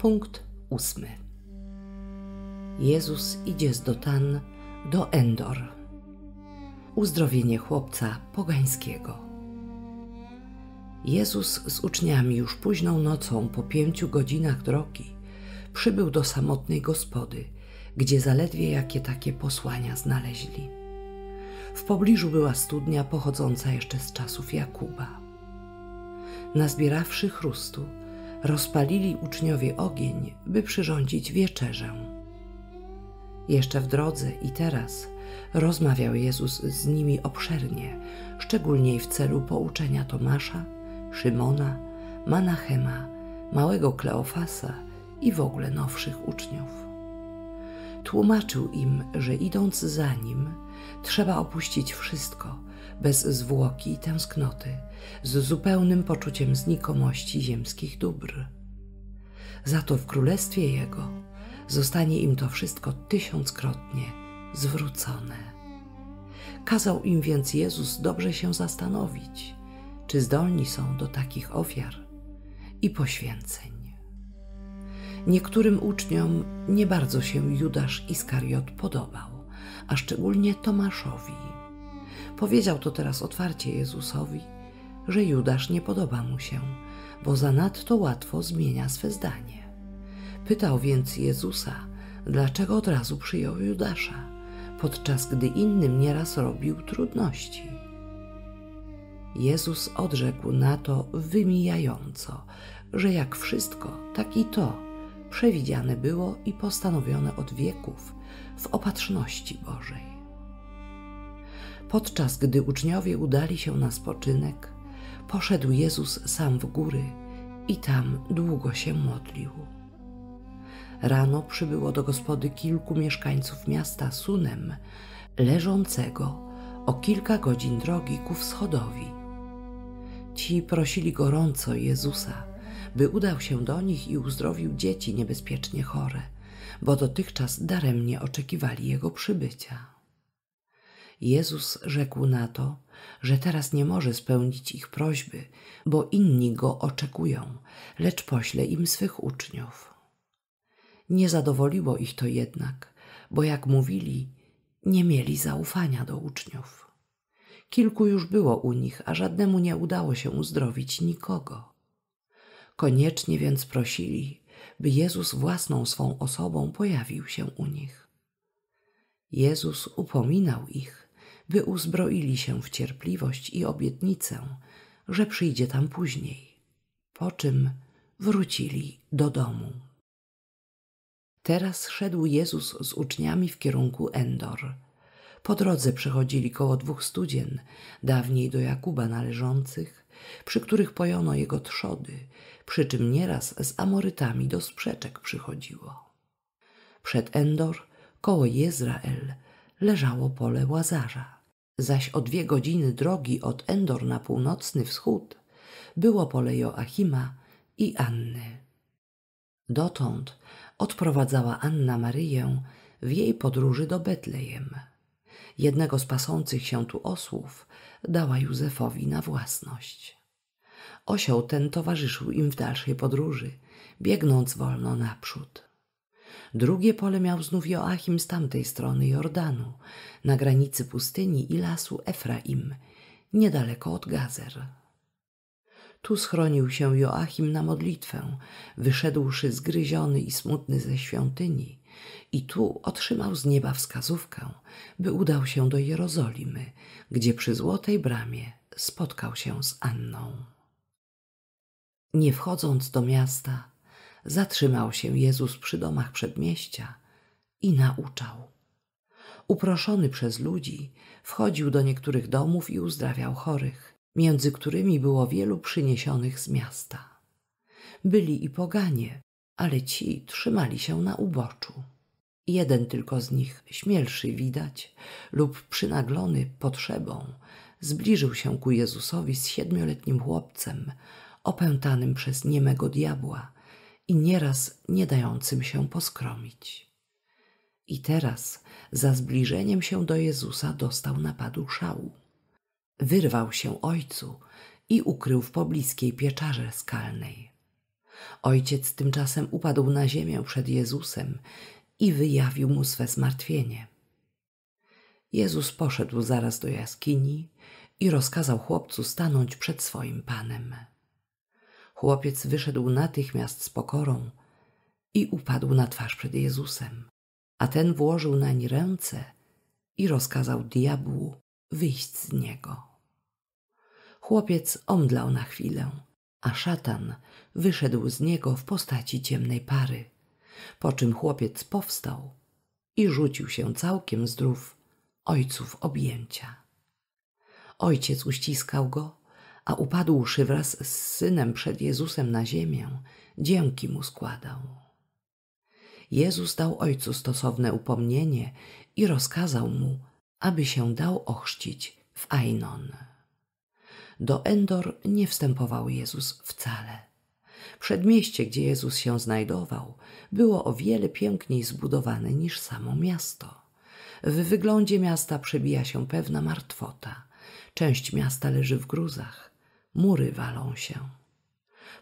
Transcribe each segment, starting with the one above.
Punkt ósmy. Jezus idzie z Dotan do Endor. Uzdrowienie chłopca pogańskiego. Jezus z uczniami już późną nocą po pięciu godzinach drogi przybył do samotnej gospody, gdzie zaledwie jakie takie posłania znaleźli. W pobliżu była studnia pochodząca jeszcze z czasów Jakuba. Nazbierawszy chrustu, rozpalili uczniowie ogień, by przyrządzić wieczerzę. Jeszcze w drodze i teraz rozmawiał Jezus z nimi obszernie, szczególnie w celu pouczenia Tomasza, Szymona, Manachema, małego Kleofasa i w ogóle nowszych uczniów. Tłumaczył im, że idąc za nim, trzeba opuścić wszystko – bez zwłoki i tęsknoty, z zupełnym poczuciem znikomości ziemskich dóbr. Za to w królestwie Jego zostanie im to wszystko tysiąckrotnie zwrócone. Kazał im więc Jezus dobrze się zastanowić, czy zdolni są do takich ofiar i poświęceń. Niektórym uczniom nie bardzo się Judasz Iskariot podobał, a szczególnie Tomaszowi Powiedział to teraz otwarcie Jezusowi, że Judasz nie podoba mu się, bo zanadto łatwo zmienia swe zdanie. Pytał więc Jezusa, dlaczego od razu przyjął Judasza, podczas gdy innym nieraz robił trudności. Jezus odrzekł na to wymijająco, że jak wszystko, tak i to przewidziane było i postanowione od wieków w opatrzności Bożej. Podczas gdy uczniowie udali się na spoczynek, poszedł Jezus sam w góry i tam długo się modlił. Rano przybyło do gospody kilku mieszkańców miasta Sunem, leżącego o kilka godzin drogi ku wschodowi. Ci prosili gorąco Jezusa, by udał się do nich i uzdrowił dzieci niebezpiecznie chore, bo dotychczas daremnie oczekiwali jego przybycia. Jezus rzekł na to, że teraz nie może spełnić ich prośby, bo inni go oczekują, lecz pośle im swych uczniów. Nie zadowoliło ich to jednak, bo jak mówili, nie mieli zaufania do uczniów. Kilku już było u nich, a żadnemu nie udało się uzdrowić nikogo. Koniecznie więc prosili, by Jezus własną swą osobą pojawił się u nich. Jezus upominał ich, by uzbroili się w cierpliwość i obietnicę, że przyjdzie tam później, po czym wrócili do domu. Teraz szedł Jezus z uczniami w kierunku Endor. Po drodze przechodzili koło dwóch studzien, dawniej do Jakuba należących, przy których pojono jego trzody, przy czym nieraz z Amorytami do sprzeczek przychodziło. Przed Endor, koło Jezrael, leżało pole Łazarza zaś o dwie godziny drogi od Endor na północny wschód było pole Joachima i Anny. Dotąd odprowadzała Anna Maryję w jej podróży do Betlejem. Jednego z pasących się tu osłów dała Józefowi na własność. Osioł ten towarzyszył im w dalszej podróży, biegnąc wolno naprzód. Drugie pole miał znów Joachim z tamtej strony Jordanu, na granicy pustyni i lasu Efraim, niedaleko od Gazer. Tu schronił się Joachim na modlitwę, wyszedłszy zgryziony i smutny ze świątyni, i tu otrzymał z nieba wskazówkę, by udał się do Jerozolimy, gdzie przy złotej bramie spotkał się z Anną. Nie wchodząc do miasta, zatrzymał się Jezus przy domach przedmieścia i nauczał. Uproszony przez ludzi, wchodził do niektórych domów i uzdrawiał chorych, między którymi było wielu przyniesionych z miasta. Byli i poganie, ale ci trzymali się na uboczu. Jeden tylko z nich, śmielszy widać lub przynaglony potrzebą, zbliżył się ku Jezusowi z siedmioletnim chłopcem, opętanym przez niemego diabła, i nieraz nie dającym się poskromić. I teraz za zbliżeniem się do Jezusa dostał napadu szału. Wyrwał się ojcu i ukrył w pobliskiej pieczarze skalnej. Ojciec tymczasem upadł na ziemię przed Jezusem i wyjawił mu swe zmartwienie. Jezus poszedł zaraz do jaskini i rozkazał chłopcu stanąć przed swoim panem. Chłopiec wyszedł natychmiast z pokorą i upadł na twarz przed Jezusem, a ten włożył nań ręce i rozkazał diabłu wyjść z niego. Chłopiec omdlał na chwilę, a szatan wyszedł z niego w postaci ciemnej pary, po czym chłopiec powstał i rzucił się całkiem zdrów ojców objęcia. Ojciec uściskał go a upadłszy wraz z synem przed Jezusem na ziemię, dzięki mu składał. Jezus dał ojcu stosowne upomnienie i rozkazał mu, aby się dał ochrzcić w Ainon. Do Endor nie wstępował Jezus wcale. Przedmieście, gdzie Jezus się znajdował, było o wiele piękniej zbudowane niż samo miasto. W wyglądzie miasta przebija się pewna martwota. Część miasta leży w gruzach, mury walą się.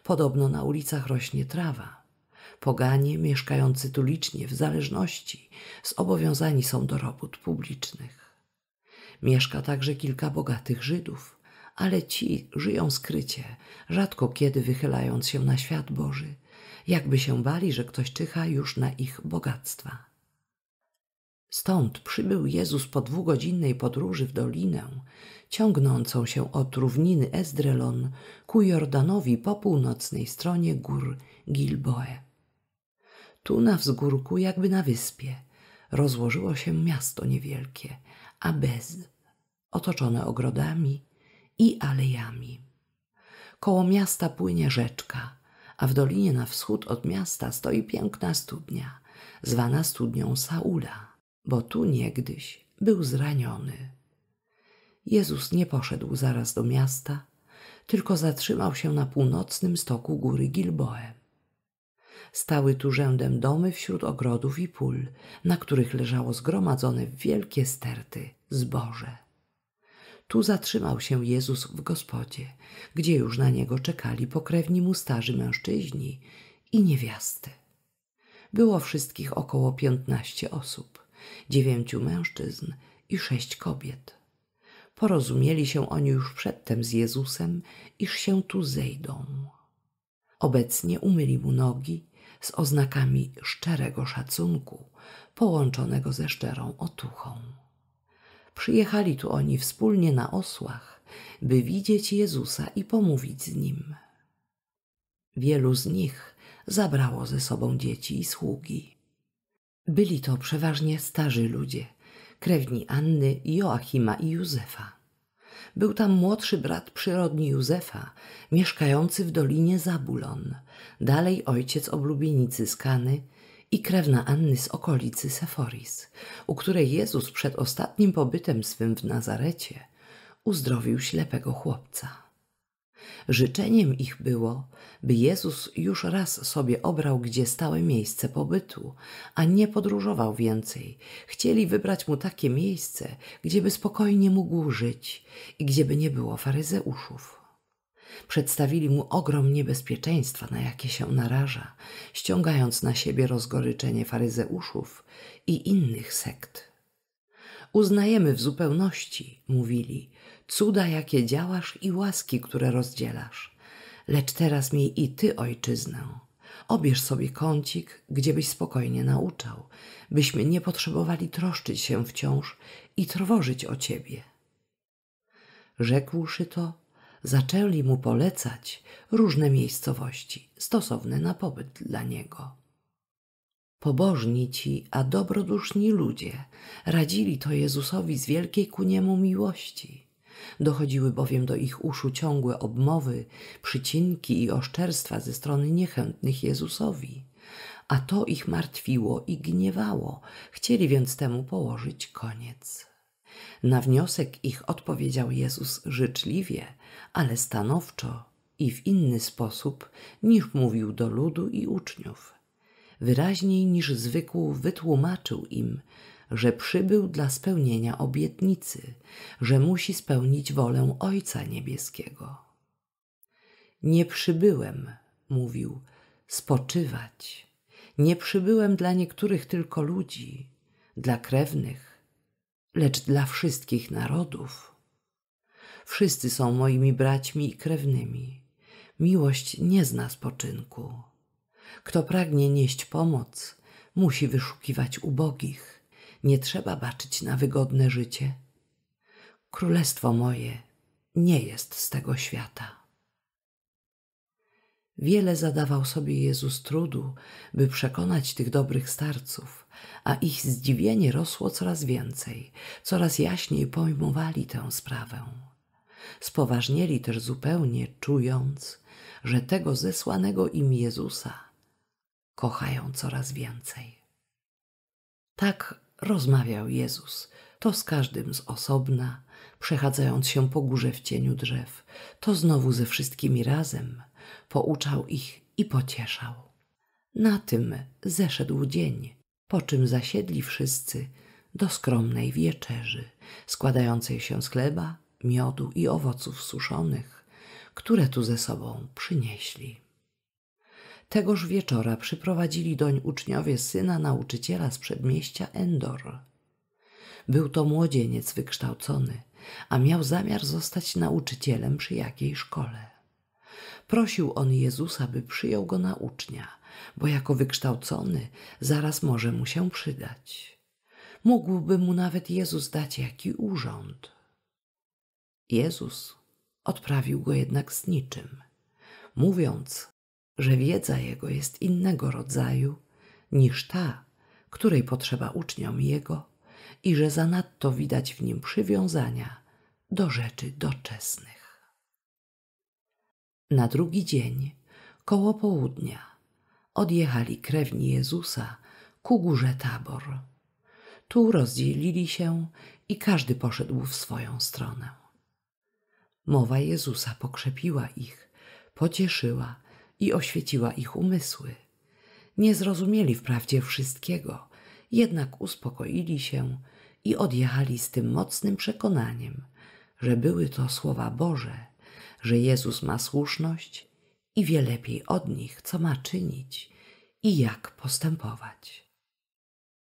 Podobno na ulicach rośnie trawa. Poganie mieszkający tu licznie w zależności zobowiązani są do robót publicznych. Mieszka także kilka bogatych Żydów, ale ci żyją skrycie, rzadko kiedy wychylając się na świat Boży, jakby się bali, że ktoś czyha już na ich bogactwa. Stąd przybył Jezus po dwugodzinnej podróży w dolinę, ciągnącą się od równiny Esdrelon ku Jordanowi po północnej stronie gór Gilboe. Tu na wzgórku, jakby na wyspie, rozłożyło się miasto niewielkie, Abez, otoczone ogrodami i alejami. Koło miasta płynie rzeczka, a w dolinie na wschód od miasta stoi piękna studnia, zwana studnią Saula, bo tu niegdyś był zraniony Jezus nie poszedł zaraz do miasta, tylko zatrzymał się na północnym stoku góry Gilboem. Stały tu rzędem domy wśród ogrodów i pól, na których leżało zgromadzone wielkie sterty zboże. Tu zatrzymał się Jezus w gospodzie, gdzie już na niego czekali pokrewni mu starzy mężczyźni i niewiasty. Było wszystkich około piętnaście osób, dziewięciu mężczyzn i sześć kobiet. Porozumieli się oni już przedtem z Jezusem, iż się tu zejdą. Obecnie umyli mu nogi z oznakami szczerego szacunku, połączonego ze szczerą otuchą. Przyjechali tu oni wspólnie na osłach, by widzieć Jezusa i pomówić z Nim. Wielu z nich zabrało ze sobą dzieci i sługi. Byli to przeważnie starzy ludzie – krewni Anny, Joachima i Józefa. Był tam młodszy brat przyrodni Józefa, mieszkający w dolinie Zabulon, dalej ojciec oblubienicy z Kany i krewna Anny z okolicy Seforis, u której Jezus przed ostatnim pobytem swym w Nazarecie uzdrowił ślepego chłopca. Życzeniem ich było, by Jezus już raz sobie obrał gdzie stałe miejsce pobytu, a nie podróżował więcej. Chcieli wybrać mu takie miejsce, gdzieby spokojnie mógł żyć i gdzieby nie było faryzeuszów. Przedstawili mu ogrom niebezpieczeństwa, na jakie się naraża, ściągając na siebie rozgoryczenie faryzeuszów i innych sekt. Uznajemy w zupełności, mówili, cuda, jakie działasz i łaski, które rozdzielasz. Lecz teraz miej i Ty ojczyznę. Obierz sobie kącik, gdziebyś spokojnie nauczał, byśmy nie potrzebowali troszczyć się wciąż i trwożyć o Ciebie. Rzekłszy to, zaczęli mu polecać różne miejscowości stosowne na pobyt dla niego. Pobożni ci, a dobroduszni ludzie radzili to Jezusowi z wielkiej ku niemu miłości Dochodziły bowiem do ich uszu ciągłe obmowy, przycinki i oszczerstwa ze strony niechętnych Jezusowi. A to ich martwiło i gniewało, chcieli więc temu położyć koniec. Na wniosek ich odpowiedział Jezus życzliwie, ale stanowczo i w inny sposób niż mówił do ludu i uczniów. Wyraźniej niż zwykł wytłumaczył im, że przybył dla spełnienia obietnicy, że musi spełnić wolę Ojca Niebieskiego. Nie przybyłem, mówił, spoczywać. Nie przybyłem dla niektórych tylko ludzi, dla krewnych, lecz dla wszystkich narodów. Wszyscy są moimi braćmi i krewnymi. Miłość nie zna spoczynku. Kto pragnie nieść pomoc, musi wyszukiwać ubogich nie trzeba baczyć na wygodne życie. Królestwo moje nie jest z tego świata. Wiele zadawał sobie Jezus trudu, by przekonać tych dobrych starców, a ich zdziwienie rosło coraz więcej, coraz jaśniej pojmowali tę sprawę. Spoważnieli też zupełnie, czując, że tego zesłanego im Jezusa kochają coraz więcej. Tak rozmawiał Jezus, to z każdym z osobna, przechadzając się po górze w cieniu drzew, to znowu ze wszystkimi razem, pouczał ich i pocieszał. Na tym zeszedł dzień, po czym zasiedli wszyscy do skromnej wieczerzy, składającej się z chleba, miodu i owoców suszonych, które tu ze sobą przynieśli. Tegoż wieczora przyprowadzili doń uczniowie syna nauczyciela z przedmieścia Endor. Był to młodzieniec wykształcony, a miał zamiar zostać nauczycielem przy jakiej szkole. Prosił on Jezusa, by przyjął go na ucznia, bo jako wykształcony zaraz może mu się przydać. Mógłby mu nawet Jezus dać jaki urząd. Jezus odprawił go jednak z niczym, mówiąc, że wiedza jego jest innego rodzaju niż ta, której potrzeba uczniom jego i że zanadto widać w nim przywiązania do rzeczy doczesnych. Na drugi dzień, koło południa, odjechali krewni Jezusa ku górze Tabor. Tu rozdzielili się i każdy poszedł w swoją stronę. Mowa Jezusa pokrzepiła ich, pocieszyła i oświeciła ich umysły. Nie zrozumieli wprawdzie wszystkiego, jednak uspokoili się i odjechali z tym mocnym przekonaniem, że były to słowa Boże, że Jezus ma słuszność i wie lepiej od nich, co ma czynić i jak postępować.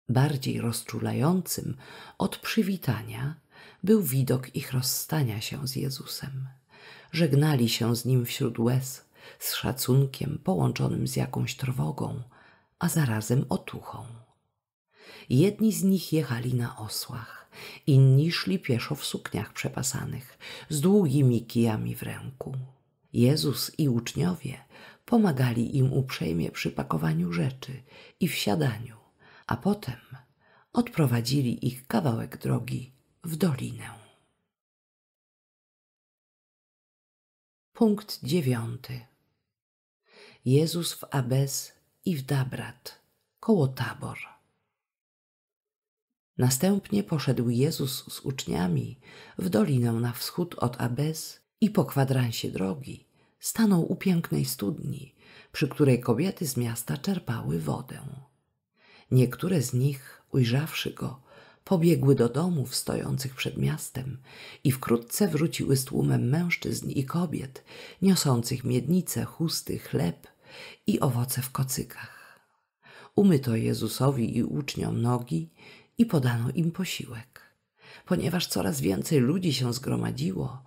Bardziej rozczulającym od przywitania był widok ich rozstania się z Jezusem. Żegnali się z nim wśród łez, z szacunkiem połączonym z jakąś trwogą, a zarazem otuchą. Jedni z nich jechali na osłach, inni szli pieszo w sukniach przepasanych, z długimi kijami w ręku. Jezus i uczniowie pomagali im uprzejmie przy pakowaniu rzeczy i wsiadaniu, a potem odprowadzili ich kawałek drogi w dolinę. Punkt dziewiąty. Jezus w Abes i w Dabrat, koło Tabor. Następnie poszedł Jezus z uczniami w dolinę na wschód od Abes i po kwadransie drogi stanął u pięknej studni, przy której kobiety z miasta czerpały wodę. Niektóre z nich, ujrzawszy go, pobiegły do domów stojących przed miastem i wkrótce wróciły z tłumem mężczyzn i kobiet, niosących miednice, chusty, chleb i owoce w kocykach. Umyto Jezusowi i uczniom nogi i podano im posiłek. Ponieważ coraz więcej ludzi się zgromadziło,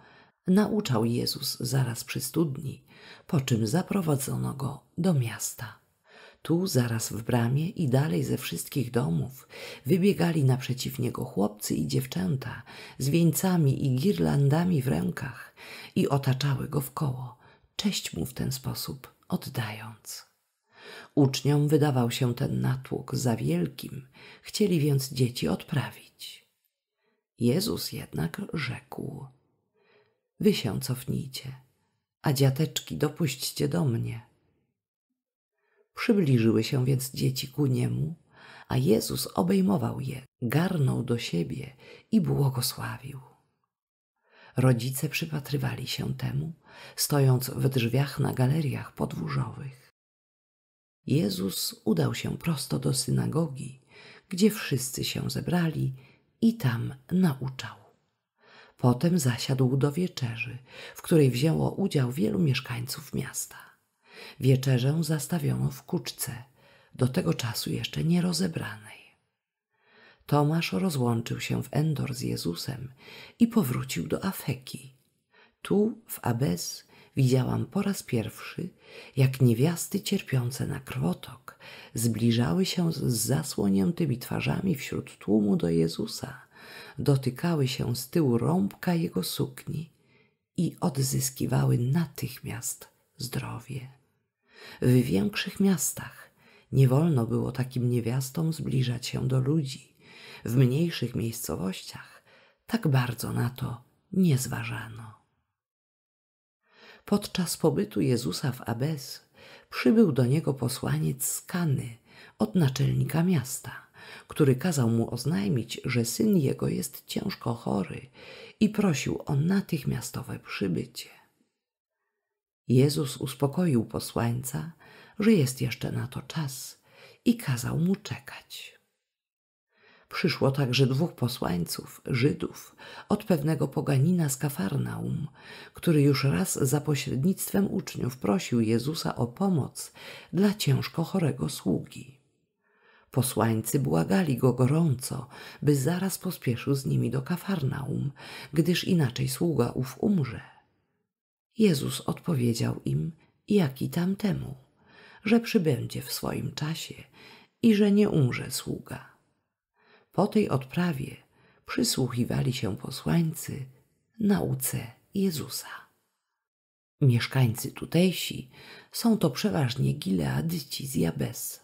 nauczał Jezus zaraz przy studni, po czym zaprowadzono go do miasta. Tu zaraz w bramie i dalej ze wszystkich domów wybiegali naprzeciw niego chłopcy i dziewczęta z wieńcami i girlandami w rękach i otaczały go w koło, cześć mu w ten sposób oddając. Uczniom wydawał się ten natłok za wielkim, chcieli więc dzieci odprawić. Jezus jednak rzekł: Wy się cofnijcie, a dziateczki dopuśćcie do mnie Przybliżyły się więc dzieci ku niemu, a Jezus obejmował je, garnął do siebie i błogosławił. Rodzice przypatrywali się temu, stojąc w drzwiach na galeriach podwórzowych. Jezus udał się prosto do synagogi, gdzie wszyscy się zebrali i tam nauczał. Potem zasiadł do wieczerzy, w której wzięło udział wielu mieszkańców miasta. Wieczerzę zastawiono w kuczce, do tego czasu jeszcze nie rozebranej. Tomasz rozłączył się w Endor z Jezusem i powrócił do Afeki. Tu, w Abes, widziałam po raz pierwszy, jak niewiasty cierpiące na krwotok zbliżały się z zasłoniętymi twarzami wśród tłumu do Jezusa, dotykały się z tyłu rąbka jego sukni i odzyskiwały natychmiast zdrowie. W większych miastach nie wolno było takim niewiastom zbliżać się do ludzi. W mniejszych miejscowościach tak bardzo na to nie zważano. Podczas pobytu Jezusa w Abes przybył do niego posłaniec z Kany od naczelnika miasta, który kazał mu oznajmić, że syn jego jest ciężko chory i prosił o natychmiastowe przybycie. Jezus uspokoił posłańca, że jest jeszcze na to czas i kazał mu czekać. Przyszło także dwóch posłańców, Żydów, od pewnego poganina z Kafarnaum, który już raz za pośrednictwem uczniów prosił Jezusa o pomoc dla ciężko chorego sługi. Posłańcy błagali go gorąco, by zaraz pospieszył z nimi do Kafarnaum, gdyż inaczej sługa ów umrze. Jezus odpowiedział im, jaki tam temu, że przybędzie w swoim czasie i że nie umrze sługa. Po tej odprawie przysłuchiwali się posłańcy nauce Jezusa. Mieszkańcy tutejsi są to przeważnie Gileadyci z Jabes.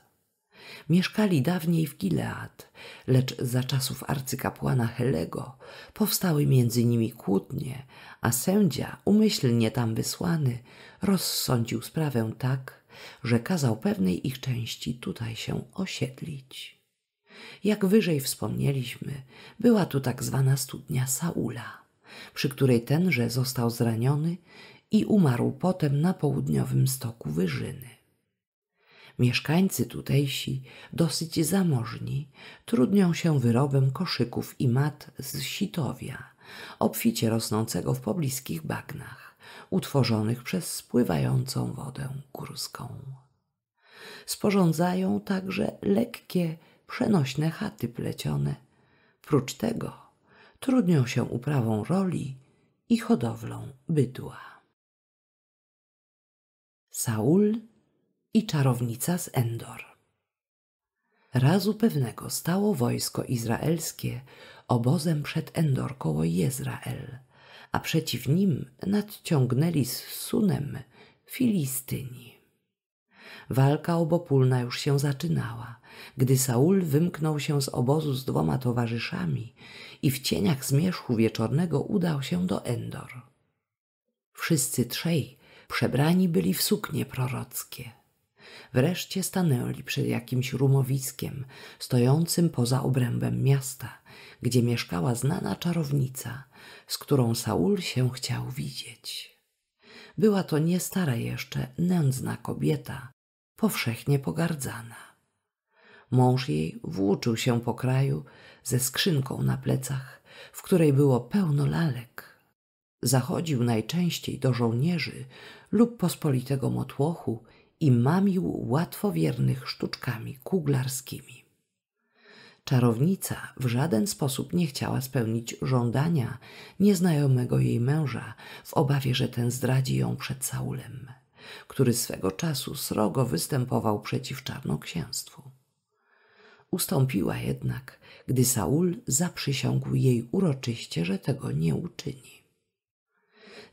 Mieszkali dawniej w Gilead, lecz za czasów arcykapłana Helego powstały między nimi kłótnie, a sędzia, umyślnie tam wysłany, rozsądził sprawę tak, że kazał pewnej ich części tutaj się osiedlić. Jak wyżej wspomnieliśmy, była tu tak zwana studnia Saula, przy której tenże został zraniony i umarł potem na południowym stoku Wyżyny. Mieszkańcy tutejsi, dosyć zamożni, trudnią się wyrobem koszyków i mat z sitowia, obficie rosnącego w pobliskich bagnach, utworzonych przez spływającą wodę górską. Sporządzają także lekkie, przenośne chaty plecione. Prócz tego trudnią się uprawą roli i hodowlą bydła. Saul i czarownica z Endor. Razu pewnego stało wojsko izraelskie obozem przed Endor koło Jezrael, a przeciw nim nadciągnęli z Sunem Filistyni. Walka obopólna już się zaczynała, gdy Saul wymknął się z obozu z dwoma towarzyszami i w cieniach zmierzchu wieczornego udał się do Endor. Wszyscy trzej przebrani byli w suknie prorockie. Wreszcie stanęli przed jakimś rumowiskiem, stojącym poza obrębem miasta, gdzie mieszkała znana czarownica, z którą Saul się chciał widzieć. Była to nie stara jeszcze, nędzna kobieta, powszechnie pogardzana. Mąż jej włóczył się po kraju ze skrzynką na plecach, w której było pełno lalek. Zachodził najczęściej do żołnierzy lub pospolitego motłochu i mamił łatwowiernych sztuczkami kuglarskimi. Czarownica w żaden sposób nie chciała spełnić żądania nieznajomego jej męża w obawie, że ten zdradzi ją przed Saulem, który swego czasu srogo występował przeciw czarnoksięstwu. Ustąpiła jednak, gdy Saul zaprzysiągł jej uroczyście, że tego nie uczyni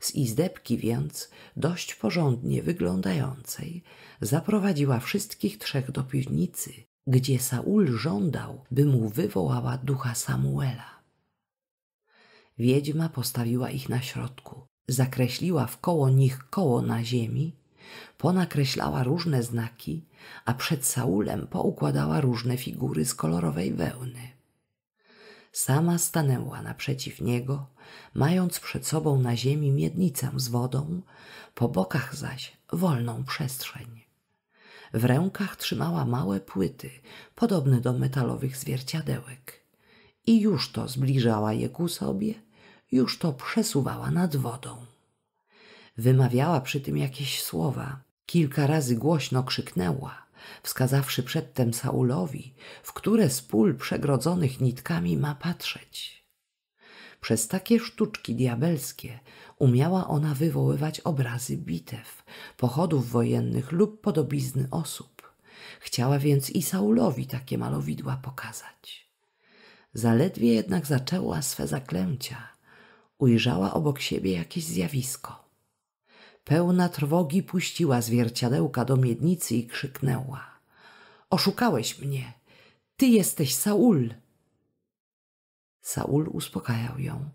z izdebki więc, dość porządnie wyglądającej, zaprowadziła wszystkich trzech do piwnicy, gdzie Saul żądał, by mu wywołała ducha Samuela. Wiedźma postawiła ich na środku, zakreśliła w koło nich koło na ziemi, ponakreślała różne znaki, a przed Saulem poukładała różne figury z kolorowej wełny. Sama stanęła naprzeciw niego, mając przed sobą na ziemi miednicę z wodą, po bokach zaś wolną przestrzeń. W rękach trzymała małe płyty, podobne do metalowych zwierciadełek. I już to zbliżała je ku sobie, już to przesuwała nad wodą. Wymawiała przy tym jakieś słowa. Kilka razy głośno krzyknęła – wskazawszy przedtem Saulowi, w które z pól przegrodzonych nitkami ma patrzeć. Przez takie sztuczki diabelskie umiała ona wywoływać obrazy bitew, pochodów wojennych lub podobizny osób. Chciała więc i Saulowi takie malowidła pokazać. Zaledwie jednak zaczęła swe zaklęcia, ujrzała obok siebie jakieś zjawisko – Pełna trwogi puściła zwierciadełka do miednicy i krzyknęła. Oszukałeś mnie. Ty jesteś Saul. Saul uspokajał ją,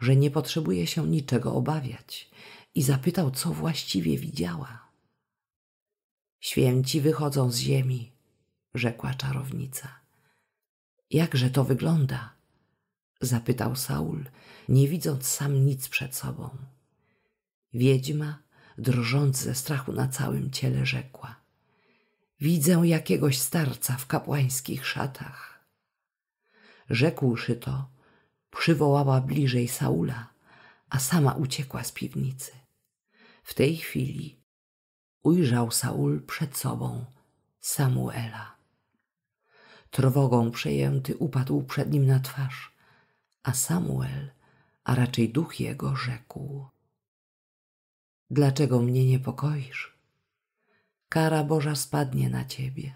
że nie potrzebuje się niczego obawiać i zapytał, co właściwie widziała. Święci wychodzą z ziemi, rzekła czarownica. Jakże to wygląda? zapytał Saul, nie widząc sam nic przed sobą. Wiedźma drżąc ze strachu na całym ciele, rzekła: Widzę jakiegoś starca w kapłańskich szatach. Rzekłszy to, przywołała bliżej Saula, a sama uciekła z piwnicy. W tej chwili ujrzał Saul przed sobą Samuela. Trwogą przejęty upadł przed nim na twarz, a Samuel, a raczej duch jego, rzekł – Dlaczego mnie niepokoisz? Kara Boża spadnie na ciebie.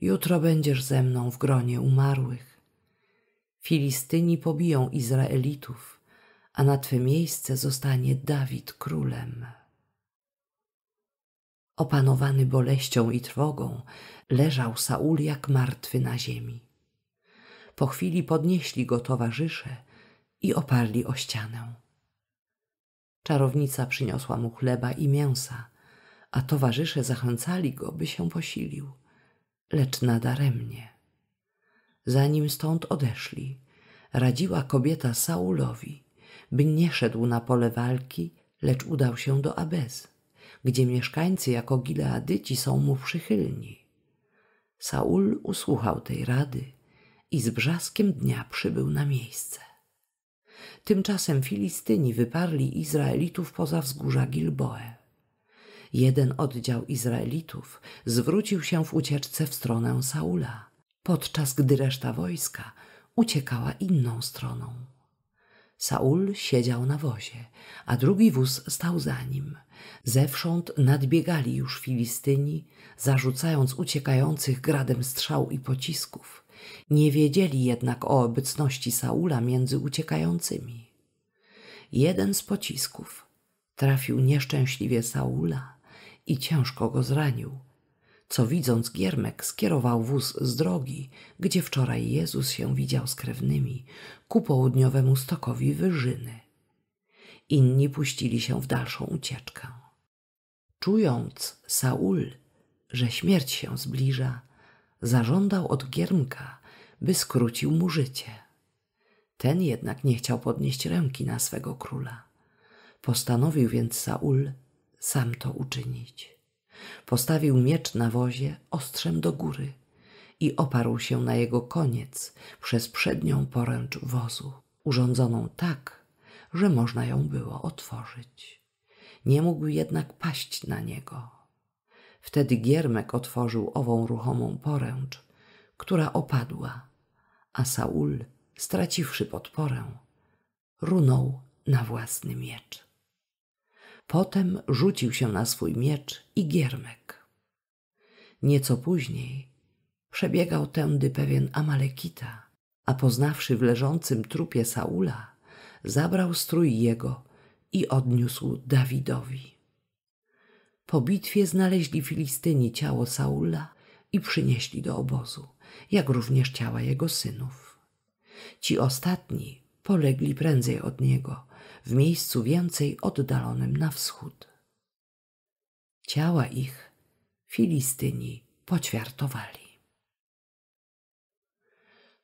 Jutro będziesz ze mną w gronie umarłych. Filistyni pobiją Izraelitów, a na twe miejsce zostanie Dawid królem. Opanowany boleścią i trwogą, leżał Saul jak martwy na ziemi. Po chwili podnieśli go towarzysze i oparli o ścianę. Czarownica przyniosła mu chleba i mięsa, a towarzysze zachęcali go, by się posilił, lecz nadaremnie. Zanim stąd odeszli, radziła kobieta Saulowi, by nie szedł na pole walki, lecz udał się do Abez, gdzie mieszkańcy jako Gileadyci są mu przychylni. Saul usłuchał tej rady i z brzaskiem dnia przybył na miejsce. Tymczasem Filistyni wyparli Izraelitów poza wzgórza Gilboe. Jeden oddział Izraelitów zwrócił się w ucieczce w stronę Saula, podczas gdy reszta wojska uciekała inną stroną. Saul siedział na wozie, a drugi wóz stał za nim. Zewsząd nadbiegali już Filistyni, zarzucając uciekających gradem strzał i pocisków – nie wiedzieli jednak o obecności Saula między uciekającymi. Jeden z pocisków trafił nieszczęśliwie Saula i ciężko go zranił, co widząc Giermek skierował wóz z drogi, gdzie wczoraj Jezus się widział z krewnymi, ku południowemu stokowi Wyżyny. Inni puścili się w dalszą ucieczkę. Czując Saul, że śmierć się zbliża, zażądał od Giermka, by skrócił mu życie. Ten jednak nie chciał podnieść ręki na swego króla. Postanowił więc Saul sam to uczynić. Postawił miecz na wozie ostrzem do góry i oparł się na jego koniec przez przednią poręcz wozu, urządzoną tak, że można ją było otworzyć. Nie mógł jednak paść na niego Wtedy Giermek otworzył ową ruchomą poręcz, która opadła, a Saul, straciwszy podporę, runął na własny miecz. Potem rzucił się na swój miecz i Giermek. Nieco później przebiegał tędy pewien Amalekita, a poznawszy w leżącym trupie Saula, zabrał strój jego i odniósł Dawidowi. Po bitwie znaleźli Filistyni ciało Saula i przynieśli do obozu, jak również ciała jego synów. Ci ostatni polegli prędzej od niego, w miejscu więcej oddalonym na wschód. Ciała ich Filistyni poćwiartowali.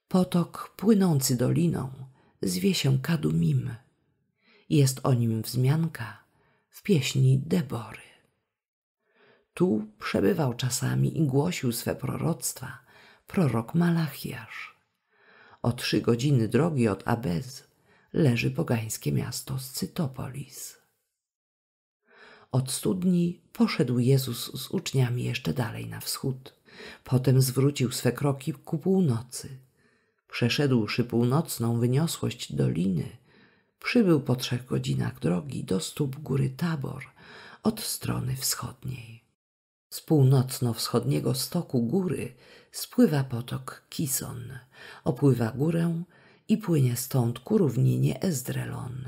Potok płynący doliną zwie się Kadumim. Jest o nim wzmianka w pieśni Debory. Tu przebywał czasami i głosił swe proroctwa prorok Malachiasz. O trzy godziny drogi od Abez leży pogańskie miasto Scytopolis. Od studni poszedł Jezus z uczniami jeszcze dalej na wschód. Potem zwrócił swe kroki ku północy. Przeszedłszy północną wyniosłość doliny, przybył po trzech godzinach drogi do stóp góry Tabor od strony wschodniej. Z północno-wschodniego stoku góry spływa potok Kison, opływa górę i płynie stąd ku równinie Ezdrelon.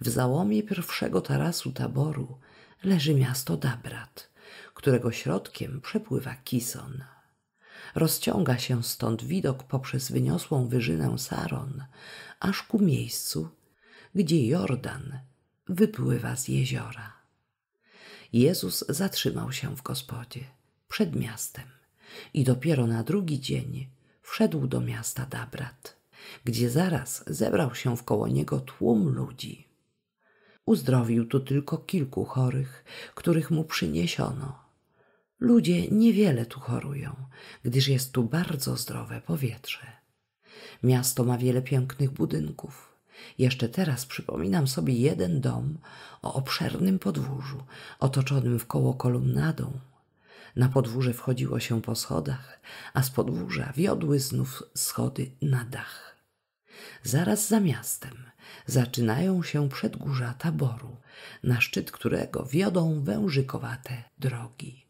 W załomie pierwszego tarasu taboru leży miasto Dabrat, którego środkiem przepływa Kison. Rozciąga się stąd widok poprzez wyniosłą wyżynę Saron, aż ku miejscu, gdzie Jordan wypływa z jeziora. Jezus zatrzymał się w gospodzie, przed miastem i dopiero na drugi dzień wszedł do miasta Dabrat, gdzie zaraz zebrał się wkoło niego tłum ludzi. Uzdrowił tu tylko kilku chorych, których mu przyniesiono. Ludzie niewiele tu chorują, gdyż jest tu bardzo zdrowe powietrze. Miasto ma wiele pięknych budynków – jeszcze teraz przypominam sobie jeden dom o obszernym podwórzu, otoczonym wkoło kolumnadą. Na podwórze wchodziło się po schodach, a z podwórza wiodły znów schody na dach. Zaraz za miastem zaczynają się przedgórza taboru, na szczyt którego wiodą wężykowate drogi.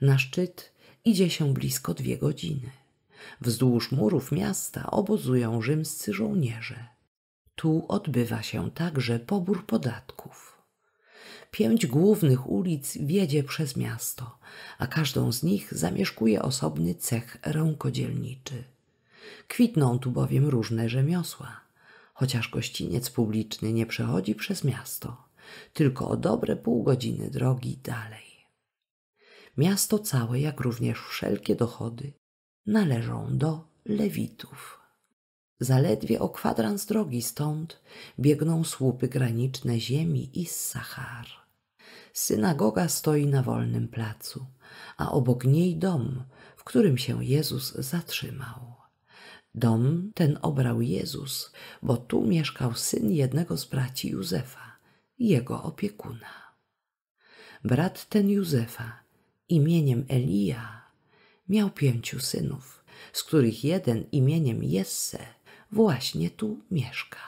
Na szczyt idzie się blisko dwie godziny. Wzdłuż murów miasta obozują rzymscy żołnierze – tu odbywa się także pobór podatków. Pięć głównych ulic wiedzie przez miasto, a każdą z nich zamieszkuje osobny cech rękodzielniczy. Kwitną tu bowiem różne rzemiosła, chociaż gościniec publiczny nie przechodzi przez miasto, tylko o dobre pół godziny drogi dalej. Miasto całe, jak również wszelkie dochody, należą do lewitów. Zaledwie o kwadrans drogi stąd biegną słupy graniczne ziemi i Sahar. Synagoga stoi na wolnym placu, a obok niej dom, w którym się Jezus zatrzymał. Dom ten obrał Jezus, bo tu mieszkał syn jednego z braci Józefa, jego opiekuna. Brat ten Józefa, imieniem Elia, miał pięciu synów, z których jeden imieniem Jesse – właśnie tu mieszka.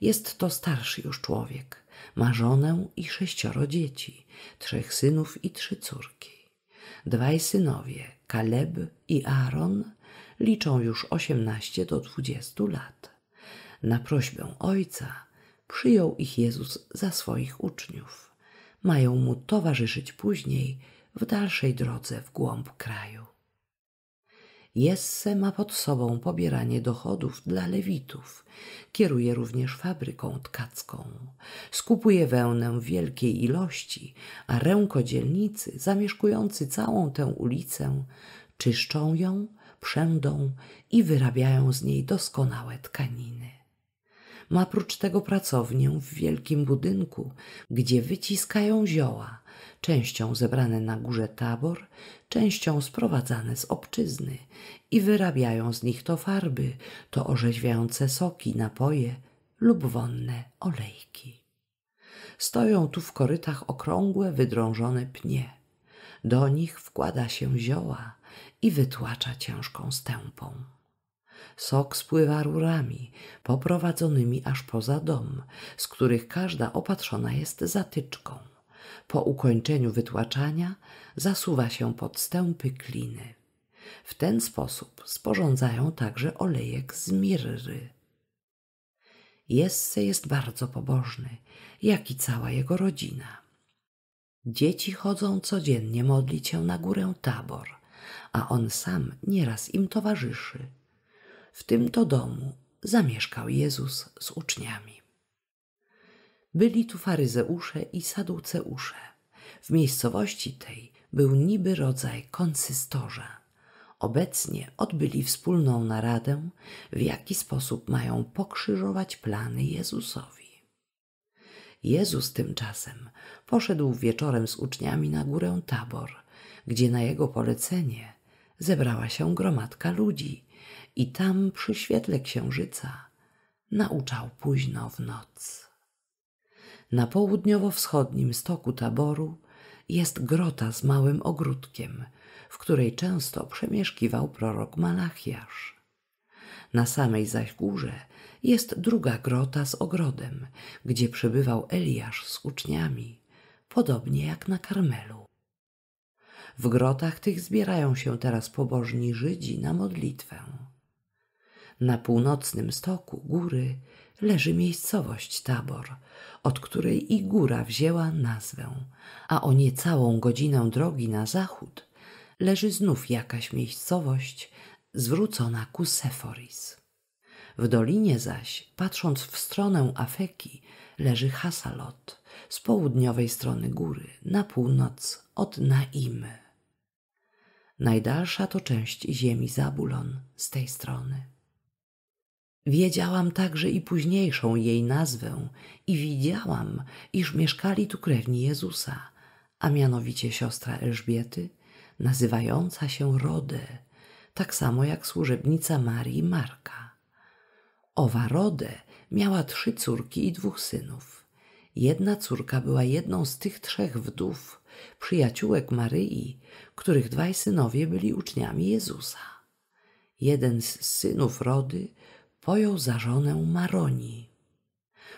Jest to starszy już człowiek. Ma żonę i sześcioro dzieci, trzech synów i trzy córki. Dwaj synowie, Kaleb i Aaron, liczą już 18 do 20 lat. Na prośbę ojca przyjął ich Jezus za swoich uczniów. Mają mu towarzyszyć później w dalszej drodze w głąb kraju. Jesse ma pod sobą pobieranie dochodów dla lewitów. Kieruje również fabryką tkacką. Skupuje wełnę w wielkiej ilości, a rękodzielnicy zamieszkujący całą tę ulicę czyszczą ją, przędą i wyrabiają z niej doskonałe tkaniny. Ma prócz tego pracownię w wielkim budynku, gdzie wyciskają zioła – częścią zebrane na górze tabor, częścią sprowadzane z obczyzny i wyrabiają z nich to farby, to orzeźwiające soki, napoje lub wonne olejki. Stoją tu w korytach okrągłe, wydrążone pnie. Do nich wkłada się zioła i wytłacza ciężką stępą. Sok spływa rurami, poprowadzonymi aż poza dom, z których każda opatrzona jest zatyczką. Po ukończeniu wytłaczania zasuwa się pod stępy kliny. W ten sposób sporządzają także olejek z mirry. Jesse jest bardzo pobożny, jak i cała jego rodzina. Dzieci chodzą codziennie modlić się na górę Tabor, a on sam nieraz im towarzyszy. W tym to domu zamieszkał Jezus z uczniami. Byli tu faryzeusze i saduceusze. W miejscowości tej był niby rodzaj konsystorza. Obecnie odbyli wspólną naradę, w jaki sposób mają pokrzyżować plany Jezusowi. Jezus tymczasem poszedł wieczorem z uczniami na górę Tabor, gdzie na jego polecenie zebrała się gromadka ludzi i tam przy świetle księżyca nauczał późno w noc. Na południowo-wschodnim stoku taboru jest grota z małym ogródkiem, w której często przemieszkiwał prorok Malachiasz. Na samej zaś górze jest druga grota z ogrodem, gdzie przebywał Eliasz z uczniami, podobnie jak na Karmelu. W grotach tych zbierają się teraz pobożni Żydzi na modlitwę. Na północnym stoku góry leży miejscowość Tabor, od której i góra wzięła nazwę, a o niecałą godzinę drogi na zachód leży znów jakaś miejscowość zwrócona ku Seforis. W dolinie zaś, patrząc w stronę Afeki, leży Hasalot z południowej strony góry, na północ od Naimy. Najdalsza to część ziemi Zabulon z tej strony. Wiedziałam także i późniejszą jej nazwę i widziałam, iż mieszkali tu krewni Jezusa, a mianowicie siostra Elżbiety, nazywająca się Rodę, tak samo jak służebnica Marii Marka. Owa Rodę miała trzy córki i dwóch synów. Jedna córka była jedną z tych trzech wdów, przyjaciółek Maryi, których dwaj synowie byli uczniami Jezusa. Jeden z synów Rody – pojął za żonę Maroni.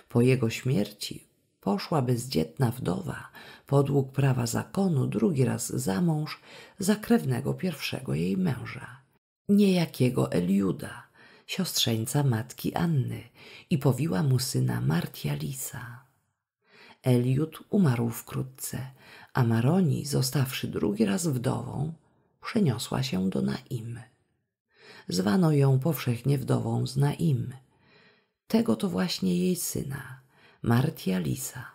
Po jego śmierci poszła bezdzietna wdowa, podług prawa zakonu drugi raz za mąż za krewnego pierwszego jej męża, niejakiego Eliuda, siostrzeńca matki Anny i powiła mu syna Martialisa. Eliud umarł wkrótce, a Maroni, zostawszy drugi raz wdową, przeniosła się do Naimy. Zwano ją powszechnie wdową z Naim. Tego to właśnie jej syna, Lisa,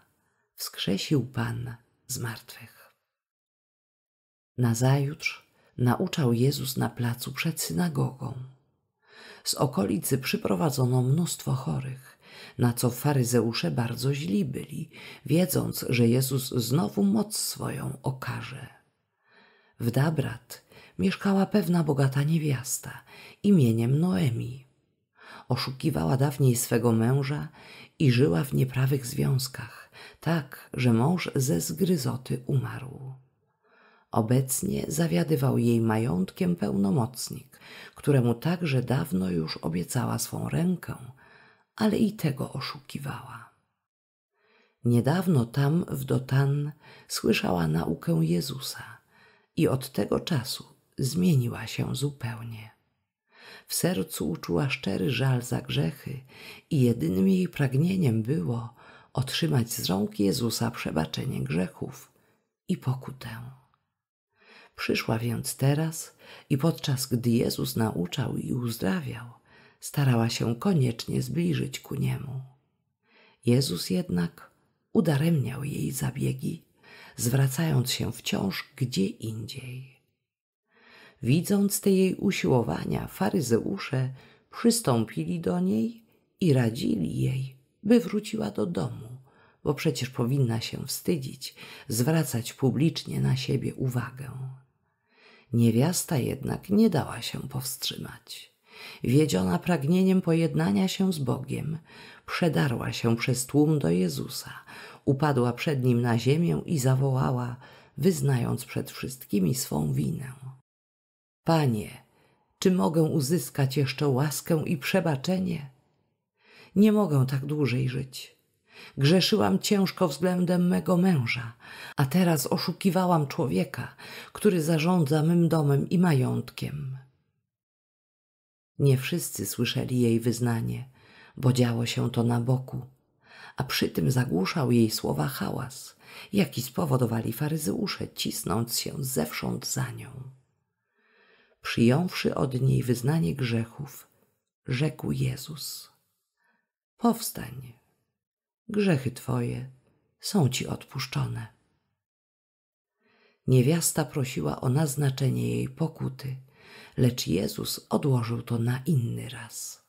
wskrzesił Pan z martwych. Nazajutrz nauczał Jezus na placu przed synagogą. Z okolicy przyprowadzono mnóstwo chorych, na co faryzeusze bardzo źli byli, wiedząc, że Jezus znowu moc swoją okaże. Wdabrat mieszkała pewna bogata niewiasta imieniem Noemi. Oszukiwała dawniej swego męża i żyła w nieprawych związkach, tak, że mąż ze zgryzoty umarł. Obecnie zawiadywał jej majątkiem pełnomocnik, któremu także dawno już obiecała swą rękę, ale i tego oszukiwała. Niedawno tam w Dotan słyszała naukę Jezusa i od tego czasu zmieniła się zupełnie. W sercu uczuła szczery żal za grzechy i jedynym jej pragnieniem było otrzymać z rąk Jezusa przebaczenie grzechów i pokutę. Przyszła więc teraz i podczas gdy Jezus nauczał i uzdrawiał, starała się koniecznie zbliżyć ku Niemu. Jezus jednak udaremniał jej zabiegi, zwracając się wciąż gdzie indziej. Widząc te jej usiłowania, faryzeusze przystąpili do niej i radzili jej, by wróciła do domu, bo przecież powinna się wstydzić, zwracać publicznie na siebie uwagę. Niewiasta jednak nie dała się powstrzymać. Wiedziona pragnieniem pojednania się z Bogiem, przedarła się przez tłum do Jezusa, upadła przed nim na ziemię i zawołała, wyznając przed wszystkimi swą winę. Panie, czy mogę uzyskać jeszcze łaskę i przebaczenie? Nie mogę tak dłużej żyć. Grzeszyłam ciężko względem mego męża, a teraz oszukiwałam człowieka, który zarządza mym domem i majątkiem. Nie wszyscy słyszeli jej wyznanie, bo działo się to na boku, a przy tym zagłuszał jej słowa hałas, jaki spowodowali faryzeusze, cisnąc się zewsząd za nią przyjąwszy od niej wyznanie grzechów, rzekł Jezus: Powstań, grzechy Twoje są Ci odpuszczone. Niewiasta prosiła o naznaczenie jej pokuty, lecz Jezus odłożył to na inny raz.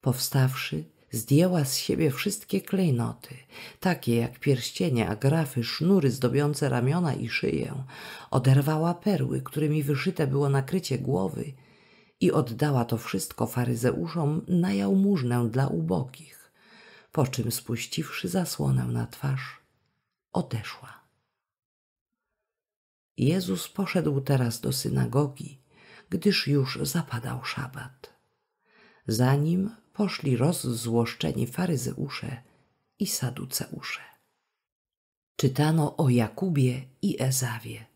Powstawszy, Zdjęła z siebie wszystkie klejnoty, takie jak pierścienie, agrafy, sznury zdobiące ramiona i szyję. Oderwała perły, którymi wyszyte było nakrycie głowy i oddała to wszystko faryzeuszom na jałmużnę dla ubogich, po czym spuściwszy zasłonę na twarz, odeszła. Jezus poszedł teraz do synagogi, gdyż już zapadał szabat. Za nim poszli rozzłoszczeni faryzeusze i saduceusze. Czytano o Jakubie i Ezawie.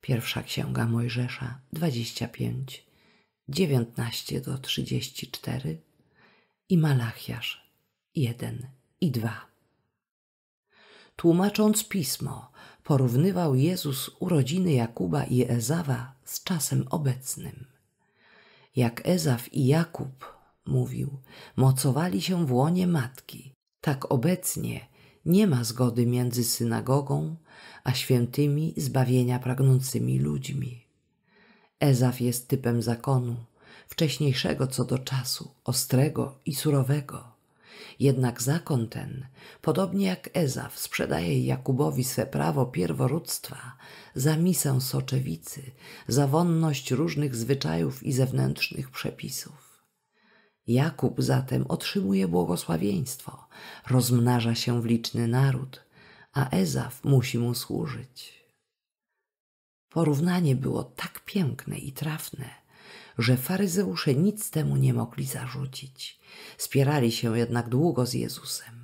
Pierwsza Księga Mojżesza 25, 19 do 34 i Malachiasz 1 i 2. Tłumacząc pismo, porównywał Jezus urodziny Jakuba i Ezawa z czasem obecnym. Jak Ezaw i Jakub mówił, mocowali się w łonie matki. Tak obecnie nie ma zgody między synagogą a świętymi zbawienia pragnącymi ludźmi. Ezaf jest typem zakonu, wcześniejszego co do czasu, ostrego i surowego. Jednak zakon ten, podobnie jak Ezaf, sprzedaje Jakubowi swe prawo pierworództwa za misę soczewicy, za wonność różnych zwyczajów i zewnętrznych przepisów. Jakub zatem otrzymuje błogosławieństwo, rozmnaża się w liczny naród, a Ezaf musi mu służyć. Porównanie było tak piękne i trafne, że faryzeusze nic temu nie mogli zarzucić. Spierali się jednak długo z Jezusem.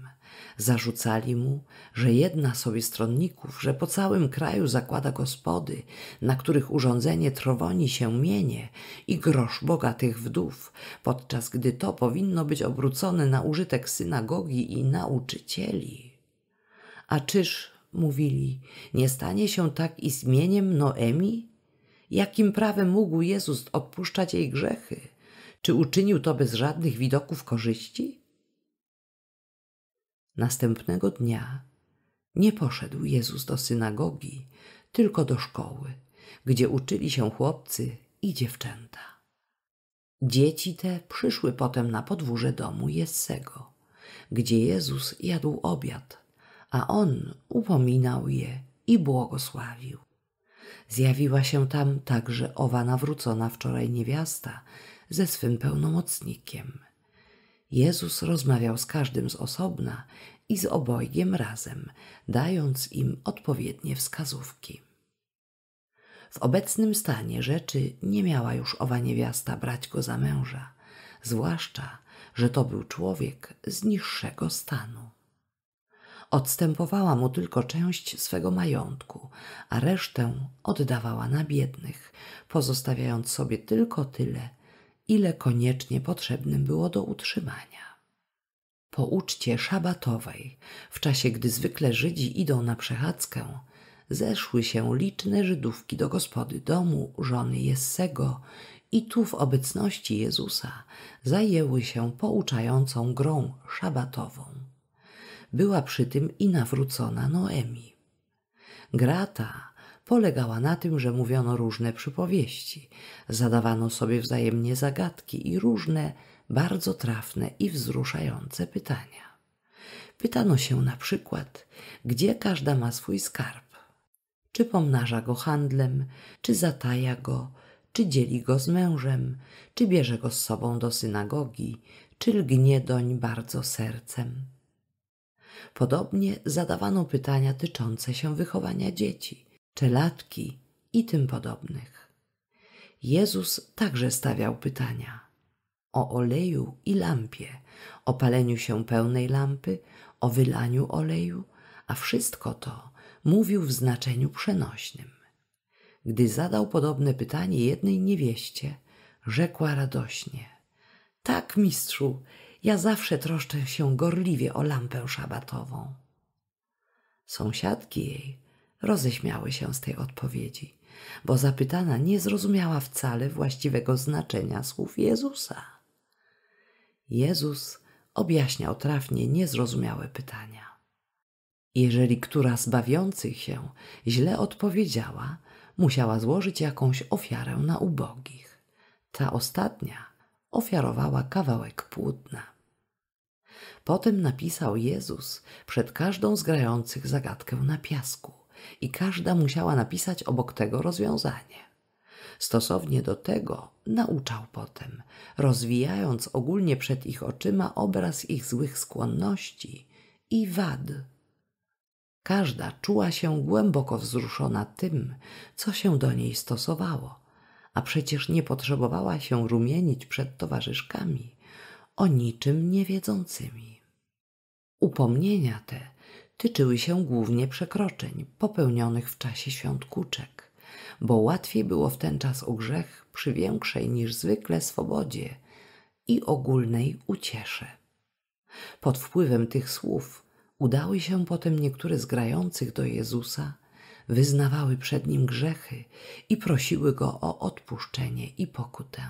Zarzucali mu, że jedna sobie stronników, że po całym kraju zakłada gospody, na których urządzenie trwoni się mienie i grosz bogatych wdów, podczas gdy to powinno być obrócone na użytek synagogi i nauczycieli. A czyż, mówili, nie stanie się tak i zmieniem Noemi? Jakim prawem mógł Jezus odpuszczać jej grzechy? Czy uczynił to bez żadnych widoków korzyści? Następnego dnia nie poszedł Jezus do synagogi, tylko do szkoły, gdzie uczyli się chłopcy i dziewczęta. Dzieci te przyszły potem na podwórze domu Jessego, gdzie Jezus jadł obiad, a on upominał je i błogosławił. Zjawiła się tam także owa nawrócona wczoraj niewiasta ze swym pełnomocnikiem. Jezus rozmawiał z każdym z osobna i z obojgiem razem, dając im odpowiednie wskazówki. W obecnym stanie rzeczy nie miała już owa niewiasta brać go za męża, zwłaszcza, że to był człowiek z niższego stanu. Odstępowała mu tylko część swego majątku, a resztę oddawała na biednych, pozostawiając sobie tylko tyle, ile koniecznie potrzebnym było do utrzymania. Po uczcie szabatowej, w czasie gdy zwykle Żydzi idą na przechadzkę, zeszły się liczne Żydówki do gospody domu żony Jessego i tu w obecności Jezusa zajęły się pouczającą grą szabatową. Była przy tym i nawrócona Noemi. Grata polegała na tym, że mówiono różne przypowieści, zadawano sobie wzajemnie zagadki i różne, bardzo trafne i wzruszające pytania. Pytano się na przykład, gdzie każda ma swój skarb, czy pomnaża go handlem, czy zataja go, czy dzieli go z mężem, czy bierze go z sobą do synagogi, czy lgnie doń bardzo sercem. Podobnie zadawano pytania tyczące się wychowania dzieci, czeladki i tym podobnych. Jezus także stawiał pytania o oleju i lampie, o paleniu się pełnej lampy, o wylaniu oleju, a wszystko to mówił w znaczeniu przenośnym. Gdy zadał podobne pytanie jednej niewieście, rzekła radośnie: Tak, mistrzu, ja zawsze troszczę się gorliwie o lampę szabatową. Sąsiadki jej roześmiały się z tej odpowiedzi, bo zapytana nie zrozumiała wcale właściwego znaczenia słów Jezusa. Jezus objaśniał trafnie niezrozumiałe pytania. Jeżeli która z bawiących się źle odpowiedziała, musiała złożyć jakąś ofiarę na ubogich. Ta ostatnia ofiarowała kawałek płótna. Potem napisał Jezus przed każdą z grających zagadkę na piasku i każda musiała napisać obok tego rozwiązanie. Stosownie do tego nauczał potem, rozwijając ogólnie przed ich oczyma obraz ich złych skłonności i wad. Każda czuła się głęboko wzruszona tym, co się do niej stosowało, a przecież nie potrzebowała się rumienić przed towarzyszkami o niczym niewiedzącymi. Upomnienia te tyczyły się głównie przekroczeń popełnionych w czasie świąt kuczek, bo łatwiej było w ten czas o grzech przy większej niż zwykle swobodzie i ogólnej uciesze. Pod wpływem tych słów udały się potem niektóre z grających do Jezusa, wyznawały przed Nim grzechy i prosiły Go o odpuszczenie i pokutę.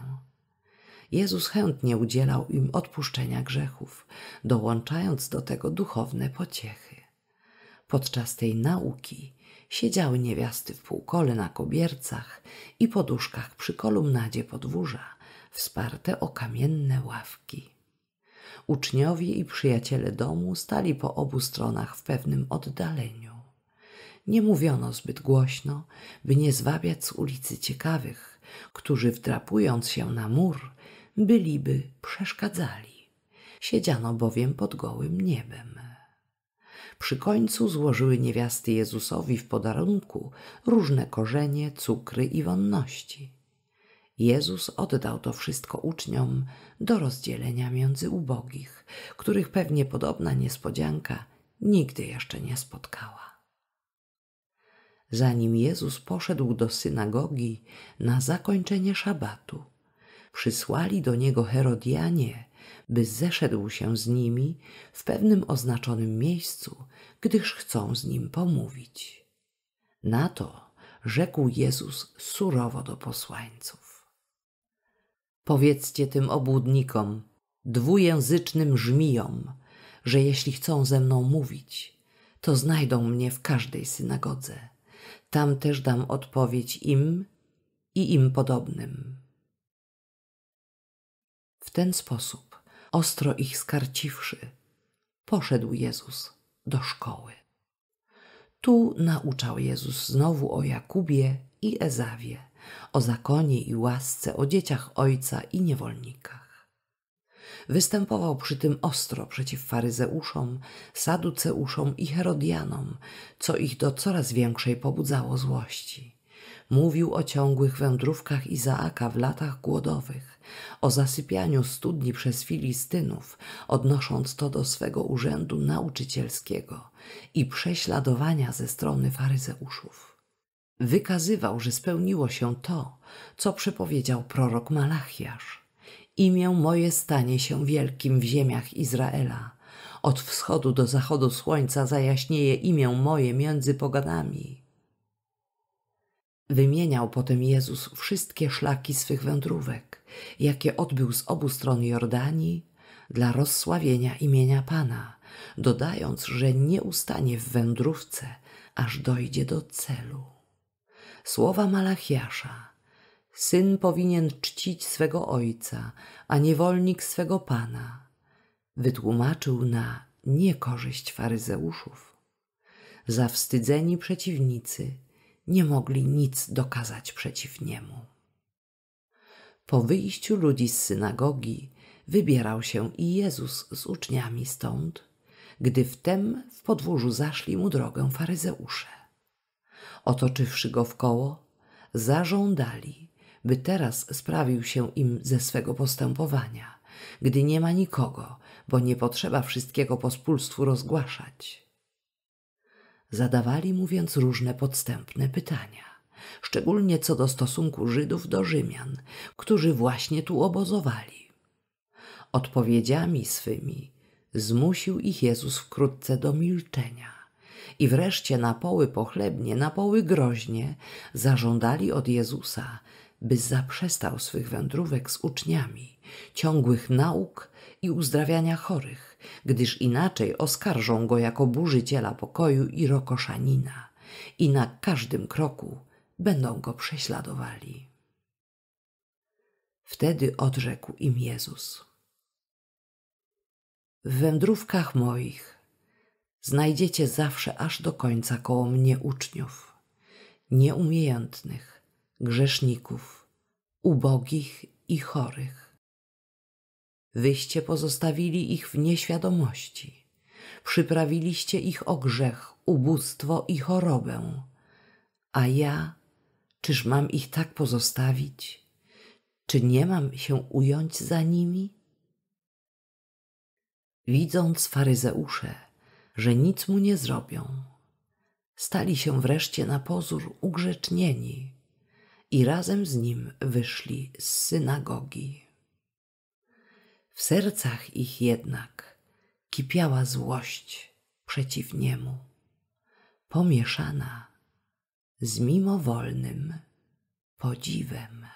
Jezus chętnie udzielał im odpuszczenia grzechów, dołączając do tego duchowne pociechy. Podczas tej nauki siedziały niewiasty w półkole na kobiercach i poduszkach przy kolumnadzie podwórza, wsparte o kamienne ławki. Uczniowie i przyjaciele domu stali po obu stronach w pewnym oddaleniu. Nie mówiono zbyt głośno, by nie zwabiać z ulicy ciekawych, którzy wdrapując się na mur, byliby przeszkadzali. Siedziano bowiem pod gołym niebem. Przy końcu złożyły niewiasty Jezusowi w podarunku różne korzenie, cukry i wonności. Jezus oddał to wszystko uczniom do rozdzielenia między ubogich, których pewnie podobna niespodzianka nigdy jeszcze nie spotkała. Zanim Jezus poszedł do synagogi na zakończenie szabatu, przysłali do niego Herodianie by zeszedł się z nimi w pewnym oznaczonym miejscu, gdyż chcą z nim pomówić. Na to rzekł Jezus surowo do posłańców. Powiedzcie tym obłudnikom, dwujęzycznym żmijom, że jeśli chcą ze mną mówić, to znajdą mnie w każdej synagodze. Tam też dam odpowiedź im i im podobnym. W ten sposób ostro ich skarciwszy, poszedł Jezus do szkoły. Tu nauczał Jezus znowu o Jakubie i Ezawie, o zakonie i łasce, o dzieciach ojca i niewolnikach. Występował przy tym ostro przeciw faryzeuszom, saduceuszom i herodianom, co ich do coraz większej pobudzało złości. Mówił o ciągłych wędrówkach Izaaka w latach głodowych, o zasypianiu studni przez Filistynów, odnosząc to do swego urzędu nauczycielskiego i prześladowania ze strony faryzeuszów. Wykazywał, że spełniło się to, co przepowiedział prorok Malachiasz. Imię moje stanie się wielkim w ziemiach Izraela – od wschodu do zachodu słońca zajaśnieje imię moje między poganami. Wymieniał potem Jezus wszystkie szlaki swych wędrówek, jakie odbył z obu stron Jordanii dla rozsławienia imienia Pana, dodając, że nie ustanie w wędrówce, aż dojdzie do celu. Słowa Malachiasza – Syn powinien czcić swego ojca, a niewolnik swego pana. Wytłumaczył na niekorzyść faryzeuszów. Zawstydzeni przeciwnicy nie mogli nic dokazać przeciw niemu. Po wyjściu ludzi z synagogi wybierał się i Jezus z uczniami stąd, gdy wtem w podwórzu zaszli mu drogę faryzeusze. Otoczywszy go w koło, zażądali, by teraz sprawił się im ze swego postępowania, gdy nie ma nikogo, bo nie potrzeba wszystkiego pospólstwu rozgłaszać zadawali mu więc różne podstępne pytania, szczególnie co do stosunku Żydów do Rzymian, którzy właśnie tu obozowali. Odpowiedziami swymi zmusił ich Jezus wkrótce do milczenia i wreszcie na poły pochlebnie, na poły groźnie zażądali od Jezusa, by zaprzestał swych wędrówek z uczniami, ciągłych nauk i uzdrawiania chorych, gdyż inaczej oskarżą go jako burzyciela pokoju i rokoszanina i na każdym kroku będą go prześladowali. Wtedy odrzekł im Jezus. W wędrówkach moich znajdziecie zawsze aż do końca koło mnie uczniów, nieumiejętnych, grzeszników, ubogich i chorych. Wyście pozostawili ich w nieświadomości, przyprawiliście ich o grzech, ubóstwo i chorobę, a ja, czyż mam ich tak pozostawić? Czy nie mam się ująć za nimi? Widząc faryzeusze, że nic mu nie zrobią, stali się wreszcie na pozór ugrzecznieni i razem z nim wyszli z synagogi. W sercach ich jednak kipiała złość przeciw niemu, pomieszana z mimowolnym podziwem.